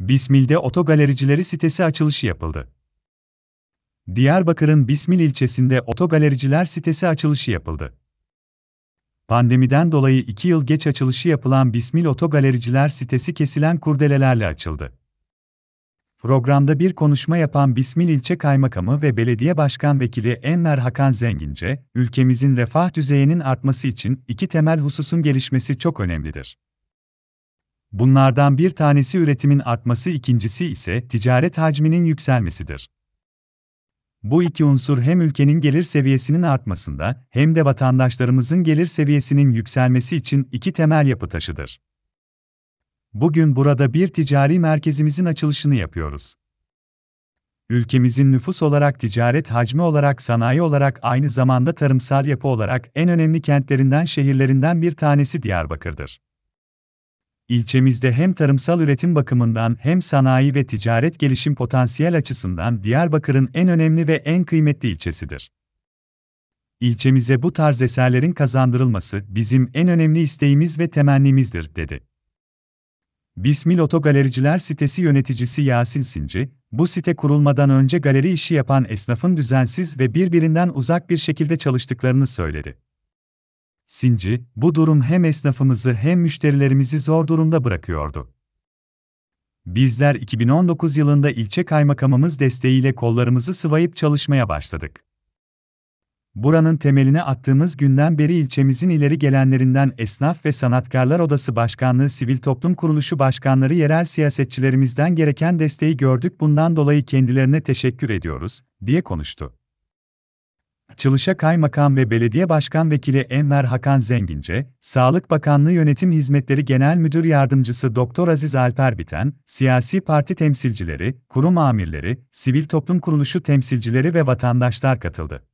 Bismil'de otogalericileri sitesi açılışı yapıldı. Diyarbakır'ın Bismil ilçesinde otogalericiler sitesi açılışı yapıldı. Pandemiden dolayı iki yıl geç açılışı yapılan Bismil Otogalericiler sitesi kesilen kurdelelerle açıldı. Programda bir konuşma yapan Bismil İlçe Kaymakamı ve Belediye Başkan Vekili Enver Hakan Zengince, ülkemizin refah düzeyinin artması için iki temel hususun gelişmesi çok önemlidir. Bunlardan bir tanesi üretimin artması, ikincisi ise ticaret hacminin yükselmesidir. Bu iki unsur hem ülkenin gelir seviyesinin artmasında hem de vatandaşlarımızın gelir seviyesinin yükselmesi için iki temel yapı taşıdır. Bugün burada bir ticari merkezimizin açılışını yapıyoruz. Ülkemizin nüfus olarak ticaret hacmi olarak sanayi olarak aynı zamanda tarımsal yapı olarak en önemli kentlerinden şehirlerinden bir tanesi Diyarbakır'dır. İlçemizde hem tarımsal üretim bakımından hem sanayi ve ticaret gelişim potansiyel açısından Diyarbakır'ın en önemli ve en kıymetli ilçesidir. İlçemize bu tarz eserlerin kazandırılması bizim en önemli isteğimiz ve temennimizdir, dedi. Bismil Oto Galericiler sitesi yöneticisi Yasin Sinci, bu site kurulmadan önce galeri işi yapan esnafın düzensiz ve birbirinden uzak bir şekilde çalıştıklarını söyledi. Sinci, bu durum hem esnafımızı hem müşterilerimizi zor durumda bırakıyordu. Bizler 2019 yılında ilçe kaymakamımız desteğiyle kollarımızı sıvayıp çalışmaya başladık. Buranın temelini attığımız günden beri ilçemizin ileri gelenlerinden Esnaf ve Sanatkarlar Odası Başkanlığı Sivil Toplum Kuruluşu Başkanları yerel siyasetçilerimizden gereken desteği gördük bundan dolayı kendilerine teşekkür ediyoruz, diye konuştu. Çalışa Kaymakam ve Belediye Başkan Vekili Enver Hakan Zengince, Sağlık Bakanlığı Yönetim Hizmetleri Genel Müdür Yardımcısı Doktor Aziz Alper Biten, siyasi parti temsilcileri, kurum amirleri, sivil toplum kuruluşu temsilcileri ve vatandaşlar katıldı.